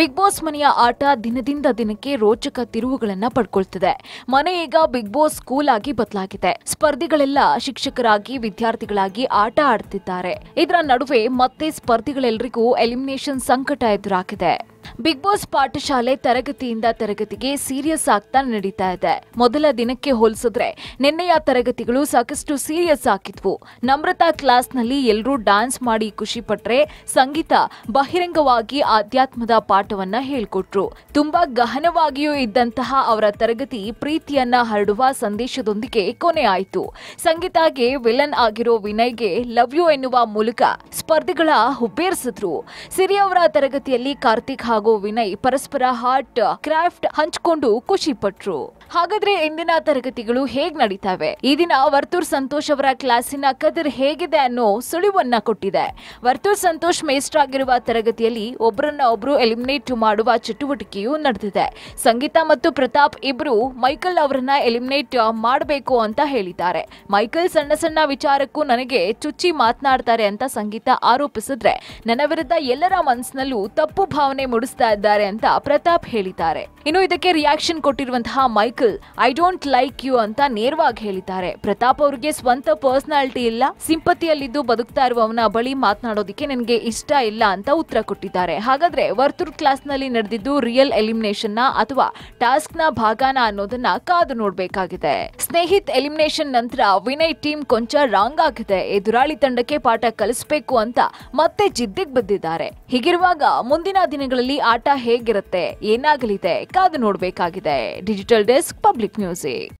big boss ಮನೆಯ ಆಟ ದಿನದಿಂದ ದಿನಕ್ಕೆ ರೋಚಕ ತಿರುವುಗಳನ್ನ ಪಡ್ಕೊಳ್ತಿದೆ ಮನೆ ಈಗ ಬಿಗ್ ಬಾಸ್ ಸ್ಕೂಲ್ ಆಗಿ ಬದಲಾಗಿದೆ ಸ್ಪರ್ಧಿಗಳೆಲ್ಲ ಶಿಕ್ಷಕರಾಗಿ ವಿದ್ಯಾರ್ಥಿಗಳಾಗಿ ಆಟ ಆಡ್ತಿದ್ದಾರೆ ಇದರ ನಡುವೆ ಮತ್ತೆ ಸ್ಪರ್ಧಿಗಳೆಲ್ಲರಿಗೂ ಎಲಿಮಿನೇಷನ್ ಸಂಕಟ ಎದುರಾಗಿದೆ ಬಿಗ್ ಬಾಸ್ ಪಾಠಶಾಲೆ ತರಗತಿಯಿಂದ ತರಗತಿಗೆ ಸೀರಿಯಸ್ ಆಗ್ತಾ ನಡೀತಾ ಇದೆ ಮೊದಲ ದಿನಕ್ಕೆ ಹೋಲಿಸಿದ್ರೆ ನಿನ್ನೆಯ ತರಗತಿಗಳು ಸಾಕಷ್ಟು ಸೀರಿಯಸ್ ಆಗಿದ್ವು ನಮ್ರತಾ ಕ್ಲಾಸ್ನಲ್ಲಿ ಎಲ್ಲರೂ ಡ್ಯಾನ್ಸ್ ಮಾಡಿ ಖುಷಿ ಪಟ್ರೆ ಸಂಗೀತ ಬಹಿರಂಗವಾಗಿ ಆಧ್ಯಾತ್ಮದ ಪಾಠವನ್ನ ಹೇಳ್ಕೊಟ್ರು ತುಂಬಾ ಗಹನವಾಗಿಯೂ ಇದ್ದಂತಹ ಅವರ ತರಗತಿ ಪ್ರೀತಿಯನ್ನ ಹರಡುವ ಸಂದೇಶದೊಂದಿಗೆ ಕೊನೆ ಆಯಿತು ಸಂಗೀತಾಗೆ ವಿಲನ್ ಆಗಿರೋ ವಿನಯ್ಗೆ ಲವ್ ಯು ಎನ್ನುವ ಮೂಲಕ ಸ್ಪರ್ಧಿಗಳ ಹುಬ್ಬೇರಿಸಿದ್ರು ಸಿರಿಯವರ ತರಗತಿಯಲ್ಲಿ ಕಾರ್ತಿಕ್ ಹಾಗೂ ಹಾಗೂ ವಿನಯ್ ಪರಸ್ಪರ ಹಾರ್ಟ್ ಕ್ರಾಫ್ಟ್ ಹಂಚಿಕೊಂಡು ಖುಷಿ ಪಟ್ರು ಹಾಗಾದ್ರೆ ಇಂದಿನ ತರಗತಿಗಳು ಹೇಗ್ ನಡೀತಾವೆ ಈ ದಿನ ವರ್ತೂರ್ ಸಂತೋಷ್ ಅವರ ಕ್ಲಾಸಿನ ಕದರ್ ಹೇಗಿದೆ ಅನ್ನೋ ಸುಳಿವನ್ನ ಕೊಟ್ಟಿದೆ ವರ್ತೂರ್ ಸಂತೋಷ್ ಆಗಿರುವ ತರಗತಿಯಲ್ಲಿ ಒಬ್ಬರನ್ನ ಒಬ್ರು ಎಲಿಮಿನೇಟ್ ಮಾಡುವ ಚಟುವಟಿಕೆಯೂ ನಡೆದಿದೆ ಸಂಗೀತ ಮತ್ತು ಪ್ರತಾಪ್ ಇಬ್ರು ಮೈಕಲ್ ಅವರನ್ನ ಎಲಿಮಿನೇಟ್ ಮಾಡಬೇಕು ಅಂತ ಹೇಳಿದ್ದಾರೆ ಮೈಕಲ್ ಸಣ್ಣ ಸಣ್ಣ ವಿಚಾರಕ್ಕೂ ನನಗೆ ಚುಚ್ಚಿ ಮಾತನಾಡ್ತಾರೆ ಅಂತ ಸಂಗೀತ ಆರೋಪಿಸಿದ್ರೆ ನನ್ನ ವಿರುದ್ಧ ಎಲ್ಲರ ಮನಸ್ಸಿನಲ್ಲೂ ತಪ್ಪು ಭಾವನೆ ಮೂಡಿಸಿ ಇದ್ದಾರೆ ಅಂತ ಪ್ರತಾಪ್ ಹೇಳಿದ್ದಾರೆ ಇನ್ನು ಇದಕ್ಕೆ ರಿಯಾಕ್ಷನ್ ಕೊಟ್ಟಿರುವಂತಹ Michael I don't like you ಅಂತ ನೇರವಾಗಿ ಹೇಳಿದ್ದಾರೆ ಪ್ರತಾಪ್ ಅವರಿಗೆ ಸ್ವಂತ ಪರ್ಸನಾಲಿಟಿ ಇಲ್ಲ ಸಿಂಪತಿಯಲ್ಲಿದ್ದು ಬದುಕ್ತಾ ಇರುವವನ ಬಳಿ ಮಾತನಾಡೋದಿಕ್ಕೆ ನನಗೆ ಇಷ್ಟ ಇಲ್ಲ ಅಂತ ಉತ್ತರ ಕೊಟ್ಟಿದ್ದಾರೆ ಹಾಗಾದ್ರೆ ವರ್ತುರ್ ಕ್ಲಾಸ್ ನಲ್ಲಿ ನಡೆದಿದ್ದು ರಿಯಲ್ ಎಲಿಮಿನೇಷನ್ ನ ಅಥವಾ ಟಾಸ್ಕ್ ನ ಭಾಗನ ಅನ್ನೋದನ್ನ ಕಾದು ನೋಡ್ಬೇಕಾಗಿದೆ ಸ್ನೇಹಿತ್ ಎಲಿಮಿನೇಷನ್ ನಂತರ ವಿನಯ್ ಟೀಮ್ ಕೊಂಚ ರಾಂಗ್ ಆಗಿದೆ ಎದುರಾಳಿ ತಂಡಕ್ಕೆ ಪಾಠ ಕಲಿಸಬೇಕು ಅಂತ ಮತ್ತೆ ಜಿದ್ದಿಗೆ ಬಂದಿದ್ದಾರೆ ಹೀಗಿರುವಾಗ ಮುಂದಿನ ದಿನಗಳಲ್ಲಿ ಆಟ ಹೇಗಿರುತ್ತೆ ಏನಾಗಲಿದೆ ಕಾದು ನೋಡಬೇಕಾಗಿದೆ ಡಿಜಿಟಲ್ ಡೆಸ್ಕ್ ಪಬ್ಲಿಕ್ ಮ್ಯೂಸಿಕ್